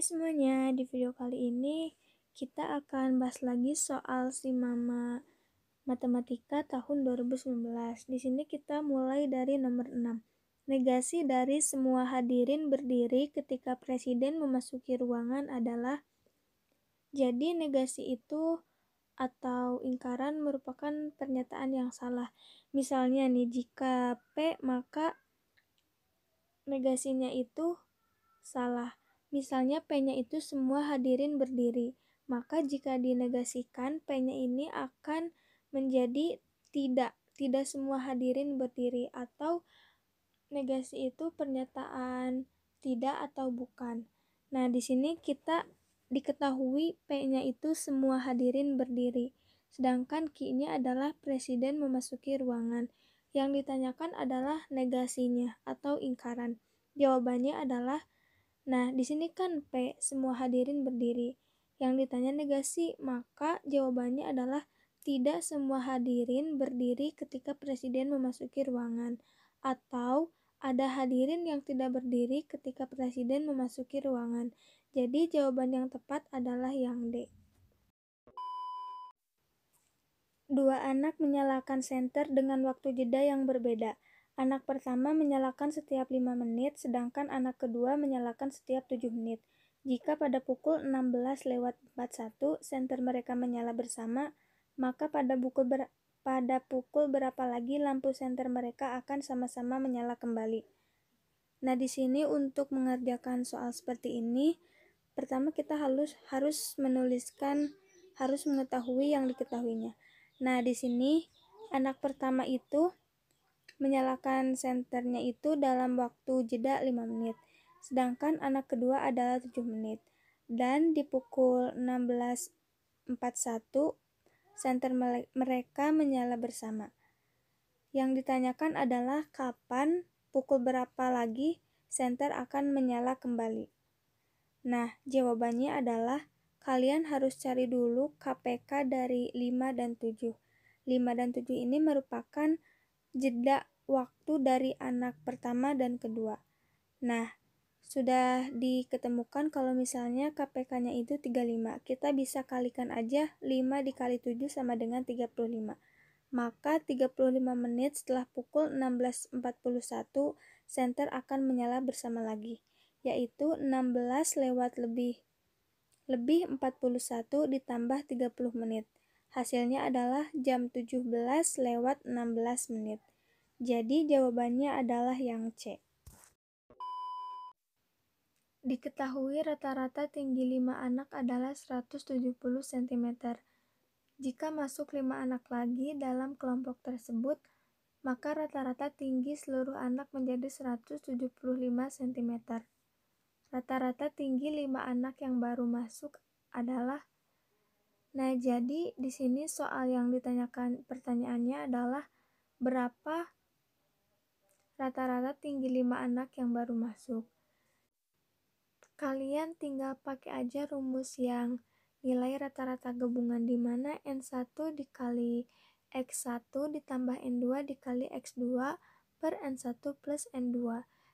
Hai semuanya, di video kali ini kita akan bahas lagi soal si mama matematika tahun 2019. Di sini kita mulai dari nomor 6. Negasi dari semua hadirin berdiri ketika presiden memasuki ruangan adalah jadi negasi itu atau ingkaran merupakan pernyataan yang salah. Misalnya nih jika P maka negasinya itu salah Misalnya p itu semua hadirin berdiri, maka jika dinegasikan p ini akan menjadi tidak, tidak semua hadirin berdiri atau negasi itu pernyataan tidak atau bukan. Nah, di sini kita diketahui p itu semua hadirin berdiri, sedangkan Q-nya adalah presiden memasuki ruangan. Yang ditanyakan adalah negasinya atau ingkaran. Jawabannya adalah Nah, di sini kan P, semua hadirin berdiri. Yang ditanya negasi, maka jawabannya adalah tidak semua hadirin berdiri ketika presiden memasuki ruangan atau ada hadirin yang tidak berdiri ketika presiden memasuki ruangan. Jadi jawaban yang tepat adalah yang D. Dua anak menyalakan senter dengan waktu jeda yang berbeda. Anak pertama menyalakan setiap 5 menit, sedangkan anak kedua menyalakan setiap 7 menit. Jika pada pukul 16 lewat 41 senter mereka menyala bersama, maka pada pukul ber pada pukul berapa lagi lampu senter mereka akan sama-sama menyala kembali. Nah, di sini untuk mengerjakan soal seperti ini, pertama kita harus harus menuliskan harus mengetahui yang diketahuinya. Nah, di sini anak pertama itu menyalakan senternya itu dalam waktu jeda 5 menit, sedangkan anak kedua adalah 7 menit. Dan di pukul 16.41, senter mereka menyala bersama. Yang ditanyakan adalah kapan, pukul berapa lagi senter akan menyala kembali. Nah, jawabannya adalah kalian harus cari dulu KPK dari 5 dan 7. 5 dan 7 ini merupakan jeda waktu dari anak pertama dan kedua. Nah, sudah diketemukan kalau misalnya KPK-nya itu 35. Kita bisa kalikan aja 5 dikali 7 sama dengan 35. Maka 35 menit setelah pukul 16.41 senter akan menyala bersama lagi, yaitu 16 lewat lebih lebih 41 ditambah 30 menit. Hasilnya adalah jam 17 lewat 16 menit. Jadi jawabannya adalah yang C. Diketahui rata-rata tinggi 5 anak adalah 170 cm. Jika masuk 5 anak lagi dalam kelompok tersebut, maka rata-rata tinggi seluruh anak menjadi 175 cm. Rata-rata tinggi 5 anak yang baru masuk adalah Nah, jadi di sini soal yang ditanyakan pertanyaannya adalah berapa rata-rata tinggi 5 anak yang baru masuk. Kalian tinggal pakai aja rumus yang nilai rata-rata gabungan di mana N1 dikali X1 ditambah N2 dikali X2 per N1 plus N2,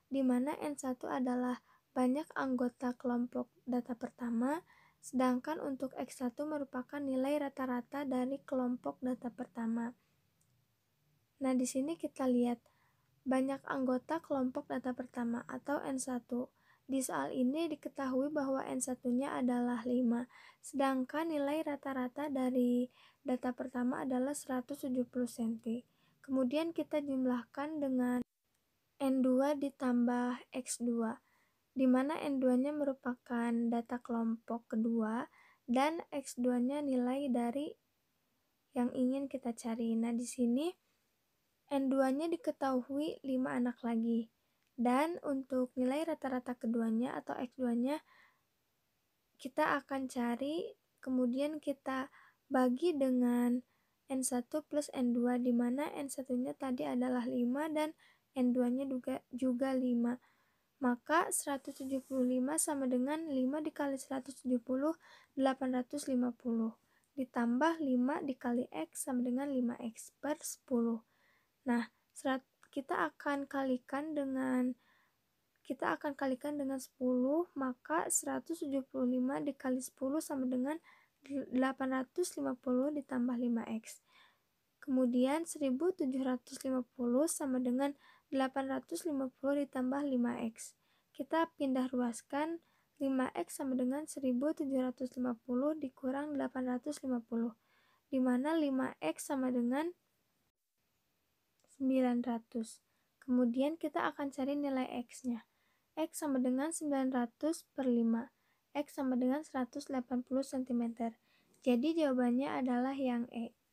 di mana N1 adalah banyak anggota kelompok data pertama, Sedangkan untuk X1 merupakan nilai rata-rata dari kelompok data pertama. Nah, di sini kita lihat banyak anggota kelompok data pertama atau N1. Di soal ini diketahui bahwa N1-nya adalah 5, sedangkan nilai rata-rata dari data pertama adalah 170 cm. Kemudian kita jumlahkan dengan N2 ditambah X2 di mana N2-nya merupakan data kelompok kedua dan X2-nya nilai dari yang ingin kita cari. Nah, di sini N2-nya diketahui 5 anak lagi. Dan untuk nilai rata-rata keduanya atau X2-nya kita akan cari kemudian kita bagi dengan N1 plus N2 di mana N1-nya tadi adalah 5 dan N2-nya juga juga 5. Maka 175 sama dengan 5 dikali 170, 850. Ditambah 5 dikali X sama dengan 5X per 10. Nah, serat, kita akan kalikan dengan kita akan kalikan dengan 10, maka 175 dikali 10 sama dengan 850 ditambah 5X. Kemudian 1750 sama dengan 850 ditambah 5X. Kita pindah ruaskan 5X sama dengan 1750 dikurang 850, Dimana 5X sama dengan 900. Kemudian kita akan cari nilai X-nya. X sama dengan 900 per 5. X sama dengan 180 cm. Jadi jawabannya adalah yang E.